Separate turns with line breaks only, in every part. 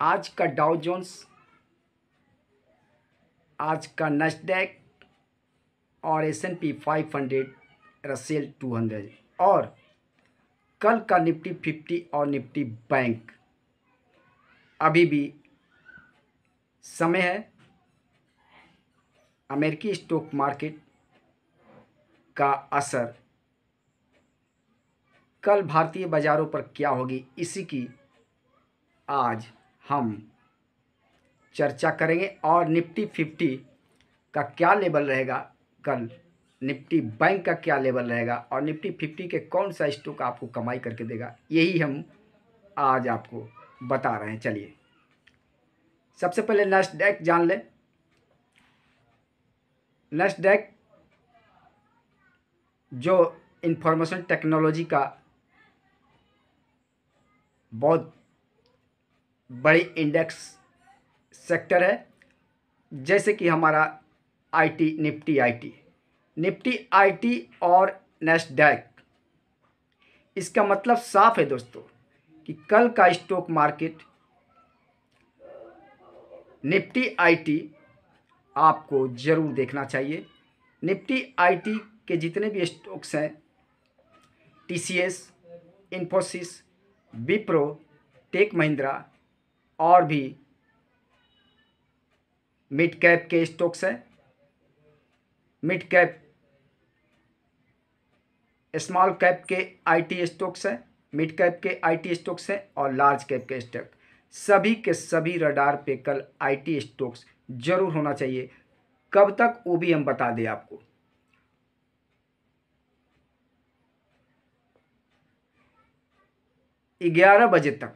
आज का Dow Jones आज का नस्डैक और S N P five hundred Russell two hundred और कल का निफ्टी फिफ्टी और निफ्टी बैंक अभी भी समय है अमेरिकी स्टॉक मार्केट का असर कल भारतीय बाज़ारों पर क्या होगी इसी की आज हम चर्चा करेंगे और निफ्टी फिफ्टी का क्या लेवल रहेगा कल निफ्टी बैंक का क्या लेवल रहेगा और निफ्टी फिफ्टी के कौन सा स्टॉक आपको कमाई करके देगा यही हम आज आपको बता रहे हैं चलिए सबसे पहले डेक जान लें डेक जो इन्फॉर्मेशन टेक्नोलॉजी का बहुत बड़ी इंडेक्स सेक्टर है जैसे कि हमारा IT Nifty IT Nifty IT और नेस्डैक इसका मतलब साफ है दोस्तों कि कल का स्टॉक मार्केट निफ्टी आईटी आपको ज़रूर देखना चाहिए निफ्टी आईटी के जितने भी स्टॉक्स हैं टीसीएस इंफोसिस विप्रो टेक महिंद्रा और भी मिड कैप के स्टॉक्स हैं मिड कैप स्मॉल कैप के आईटी स्टॉक्स हैं मिड कैप के आईटी स्टॉक्स हैं और लार्ज कैप के स्टॉक सभी के सभी रडार पे कल आईटी स्टॉक्स जरूर होना चाहिए कब तक वो भी हम बता दें आपको ग्यारह बजे तक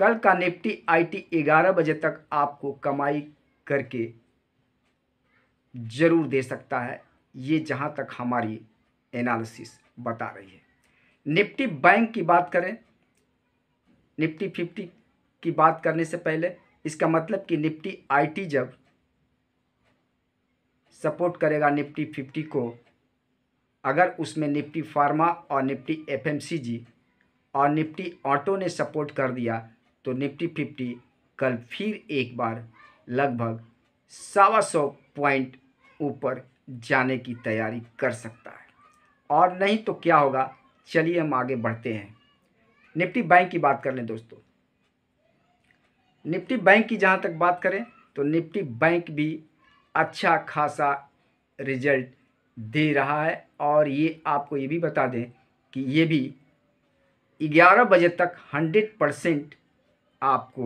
कल का निफ्टी आईटी 11 बजे तक आपको कमाई करके ज़रूर दे सकता है ये जहाँ तक हमारी एनालिसिस बता रही है निफ्टी बैंक की बात करें निफ्टी फिफ्टी की बात करने से पहले इसका मतलब कि निफ्टी आईटी जब सपोर्ट करेगा निफ्टी फिफ्टी को अगर उसमें निफ्टी फार्मा और निफ्टी एफएमसीजी और निफ्टी ऑटो ने सपोर्ट कर दिया तो निफ्टी फिफ्टी कल फिर एक बार लगभग सवा सौ पॉइंट ऊपर जाने की तैयारी कर सकता है और नहीं तो क्या होगा चलिए हम आगे बढ़ते हैं निफ्टी बैंक की बात कर लें दोस्तों निफ्टी बैंक की जहाँ तक बात करें तो निफ्टी बैंक भी अच्छा खासा रिजल्ट दे रहा है और ये आपको ये भी बता दें कि ये भी 11 बजे तक 100 परसेंट आपको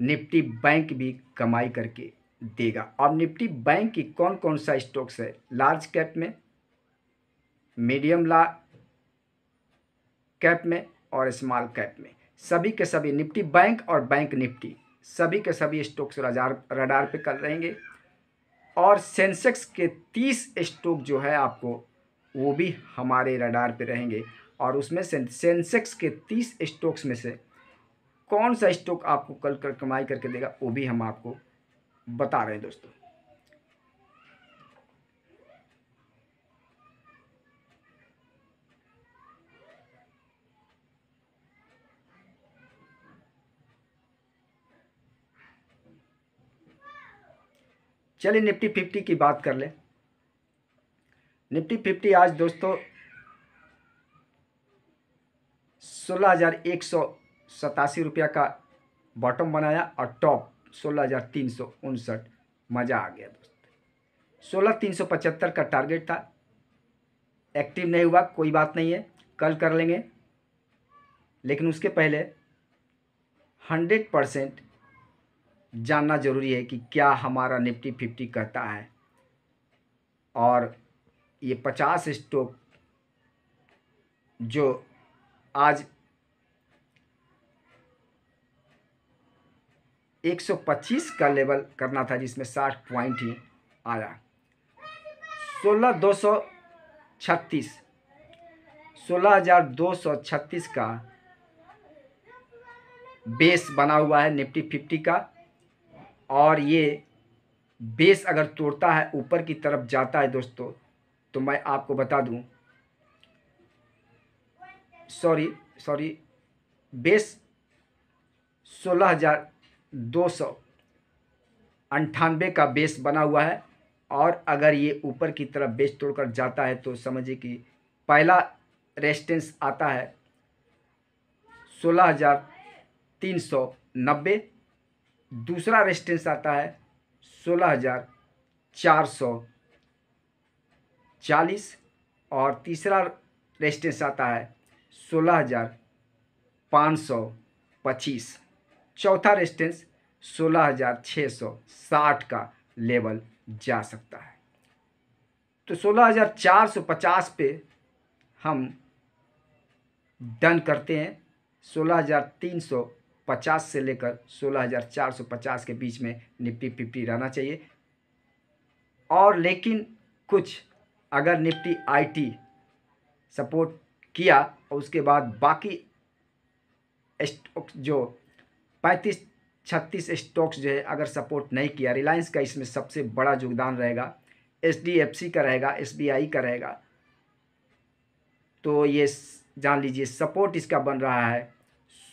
निफ्टी बैंक भी कमाई करके देगा और निफ्टी बैंक की कौन कौन सा स्टॉक्स है लार्ज कैप में मीडियम ला कैप में और स्मॉल कैप में सभी के सभी निफ्टी बैंक और बैंक निफ्टी सभी के सभी स्टॉक्स रडार रडार पे कर रहेंगे और सेंसेक्स के तीस स्टॉक जो है आपको वो भी हमारे रडार पे रहेंगे और उसमें सेंसेक्स के तीस स्टॉक्स में से कौन सा स्टॉक आपको कल कर कमाई करके देगा वो भी हम आपको बता रहे हैं दोस्तों चलिए निफ्टी फिफ्टी की बात कर ले निफ्टी फिफ्टी आज दोस्तों सोलह हज़ार एक सौ सतासी रुपया का बॉटम बनाया और टॉप सोलह हज़ार तीन सौ उनसठ मज़ा आ गया दोस्त सोलह तीन सौ पचहत्तर का टारगेट था एक्टिव नहीं हुआ कोई बात नहीं है कल कर लेंगे लेकिन उसके पहले हंड्रेड परसेंट जानना ज़रूरी है कि क्या हमारा निफ्टी फिफ्टी कहता है और ये पचास स्टॉक जो आज 125 का लेवल करना था जिसमें 60 पॉइंट ही आया सोलह दो सौ छत्तीस सोलह हज़ार दो सौ छत्तीस का बेस बना हुआ है निफ्टी फिफ्टी का और ये बेस अगर तोड़ता है ऊपर की तरफ जाता है दोस्तों तो मैं आपको बता दूं सॉरी सॉरी बेस सोलह हज़ार दो सौ अंठानबे का बेस बना हुआ है और अगर ये ऊपर की तरफ बेस तोड़कर जाता है तो समझिए कि पहला रेस्टेंस आता है सोलह हज़ार तीन सौ नब्बे दूसरा रेस्टेंस आता है सोलह हज़ार चार सौ चालीस और तीसरा रेस्टेंस आता है सोलह हज़ार पाँच सौ पच्चीस चौथा रेस्टेंस सोलह हज़ार छः सौ साठ का लेवल जा सकता है तो सोलह हज़ार चार सौ पचास पे हम डन करते हैं सोलह हज़ार तीन सौ पचास से लेकर सोलह हज़ार चार सौ पचास के बीच में निफ्टी फिफ्टी रहना चाहिए और लेकिन कुछ अगर निफ्टी आईटी सपोर्ट किया और उसके बाद बाकी जो पैंतीस छत्तीस स्टॉक्स जो है अगर सपोर्ट नहीं किया रिलायंस का इसमें सबसे बड़ा योगदान रहेगा एच का रहेगा एस का रहेगा तो ये जान लीजिए सपोर्ट इसका बन रहा है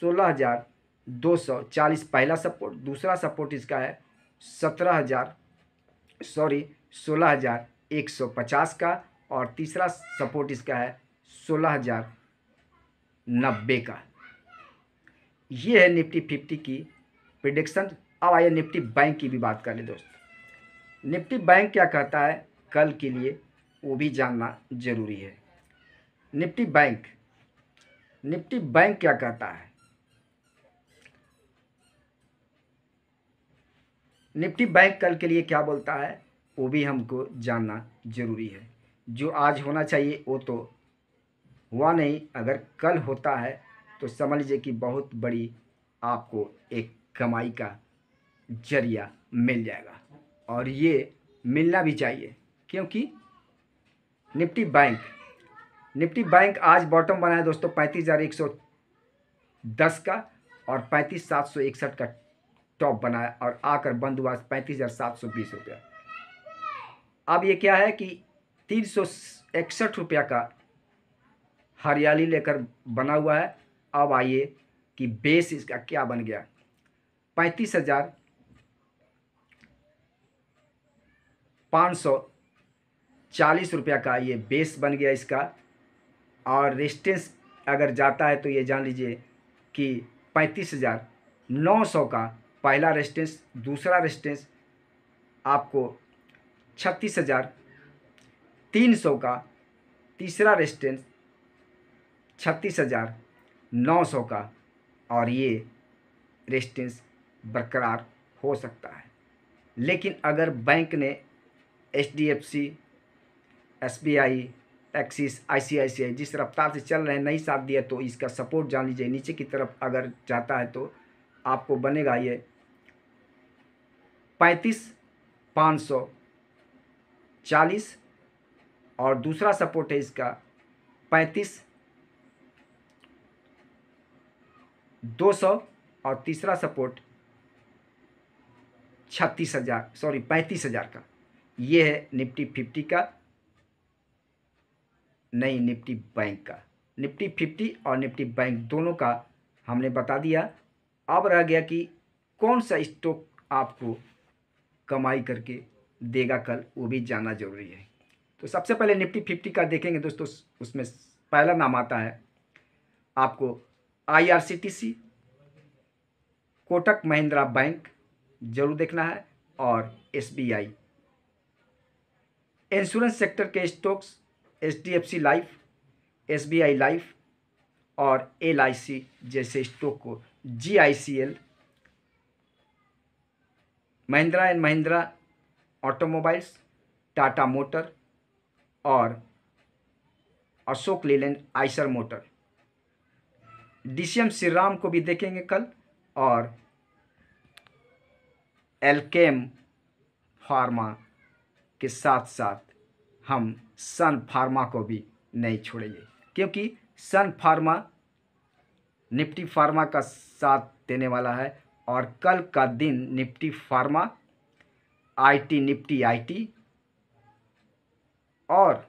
सोलह हज़ार दो सौ चालीस पहला सपोर्ट दूसरा सपोर्ट इसका है सत्रह हज़ार सॉरी सोलह हज़ार एक सौ पचास का और तीसरा सपोर्ट इसका है सोलह हज़ार नब्बे का ये है निफ्टी फिफ्टी की प्रिडिक्शन अब आइए निफ्टी बैंक की भी बात कर लें दोस्त निफ्टी बैंक क्या कहता है कल के लिए वो भी जानना जरूरी है निफ्टी बैंक निफ्टी बैंक क्या कहता है निफ्टी बैंक कल के लिए क्या बोलता है वो भी हमको जानना जरूरी है जो आज होना चाहिए वो तो हुआ नहीं अगर कल होता है तो समझ लीजिए कि बहुत बड़ी आपको एक कमाई का जरिया मिल जाएगा और ये मिलना भी चाहिए क्योंकि निफ्टी बैंक निफ्टी बैंक आज बॉटम बना है दोस्तों पैंतीस हज़ार एक सौ दस का और पैंतीस सात सौ इकसठ का टॉप बना है और आकर बंद हुआ पैंतीस हज़ार सात सौ बीस रुपया अब ये क्या है कि तीन सौ इकसठ रुपया का हरियाली लेकर बना हुआ है अब आइए कि बेस इसका क्या बन गया पैंतीस हजार पाँच सौ चालीस रुपया का ये बेस बन गया इसका और रेस्टेंस अगर जाता है तो ये जान लीजिए कि पैंतीस हज़ार नौ सौ का पहला रेस्टेंस दूसरा रेस्टेंस आपको छत्तीस हज़ार तीन सौ का तीसरा रेस्टेंस छत्तीस हज़ार नौ सौ का और ये रेस्टेंस बरकरार हो सकता है लेकिन अगर बैंक ने H D F C S B I Axis I C I C I जिस रफ्तार से चल रहे हैं नहीं साथ दिया तो इसका सपोर्ट जान लीजिए नीचे की तरफ अगर जाता है तो आपको बनेगा ये पैंतीस पाँच सौ चालीस और दूसरा सपोर्ट है इसका पैंतीस 200 और तीसरा सपोर्ट छत्तीस हज़ार सॉरी पैंतीस हज़ार का ये है निफ्टी फिफ्टी का नहीं निफ्टी बैंक का निफ्टी फिफ्टी और निफ्टी बैंक दोनों का हमने बता दिया अब रह गया कि कौन सा स्टॉक आपको कमाई करके देगा कल वो भी जानना जरूरी है तो सबसे पहले निफ्टी फिफ्टी का देखेंगे दोस्तों उसमें पहला नाम आता है आपको आई कोटक महिंद्रा बैंक जरूर देखना है और एसबीआई इंश्योरेंस सेक्टर के stocks HDFC life SBI life और एलआईसी जैसे स्टॉक को GICL Mahindra and Mahindra automobiles Tata motor और Ashok Leyland Eicher motor D C M Ram को भी देखेंगे कल और एलकेम फार्मा के साथ साथ हम सन फार्मा को भी नहीं छोड़ेंगे क्योंकि सन फार्मा निफ्टी फार्मा का साथ देने वाला है और कल का दिन Nifty pharma IT Nifty IT और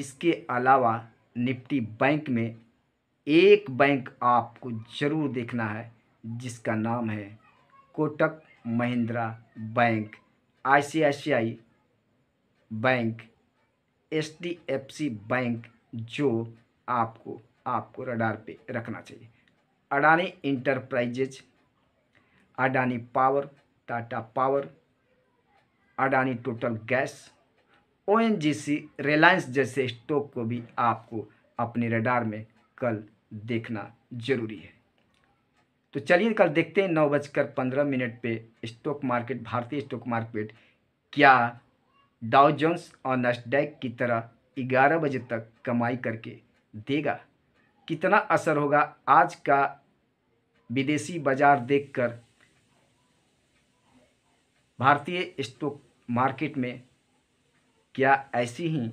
इसके अलावा निफ्टी बैंक में एक बैंक आपको ज़रूर देखना है जिसका नाम है Kotak Mahindra bank ICICI bank HDFC bank जो आपको आपको रडार पे रखना चाहिए Adani enterprises Adani power Tata power Adani total gas ONGC Reliance जैसे स्टॉक को भी आपको अपने रडार में कल देखना जरूरी है तो चलिए कल देखते हैं नौ बजकर पंद्रह मिनट पे स्टॉक मार्केट भारतीय स्टॉक मार्केट क्या डाउ जोन्स और नस्डैक की तरह ग्यारह बजे तक कमाई करके देगा कितना असर होगा आज का विदेशी बाजार देखकर भारतीय स्टॉक मार्केट में क्या ऐसी ही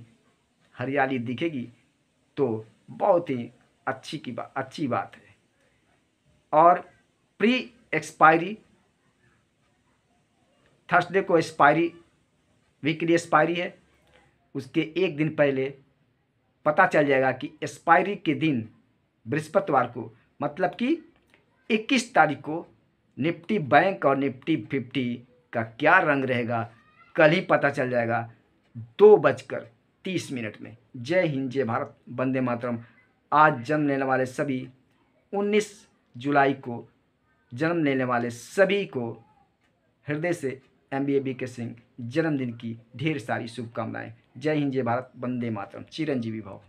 हरियाली दिखेगी तो बहुत ही अच्छी की बात अच्छी बात है और प्री एक्सपायरी थर्सडे को एक्सपायरी वीकली एक्सपायरी है उसके एक दिन पहले पता चल जाएगा कि एक्सपायरी के दिन बृहस्पतिवार को मतलब कि 21 तारीख को निफ्टी बैंक और निफ्टी फिफ्टी का क्या रंग रहेगा कल ही पता चल जाएगा दो बजकर तीस मिनट में जय हिंद जय भारत वंदे मातरम आज जन्म लेने वाले सभी 19 जुलाई को जन्म लेने वाले सभी को हृदय से एम बी ए बी के सिंह जन्मदिन की ढेर सारी शुभकामनाएं जय हिंद जय भारत वंदे मातरम चिरंजीवी भाव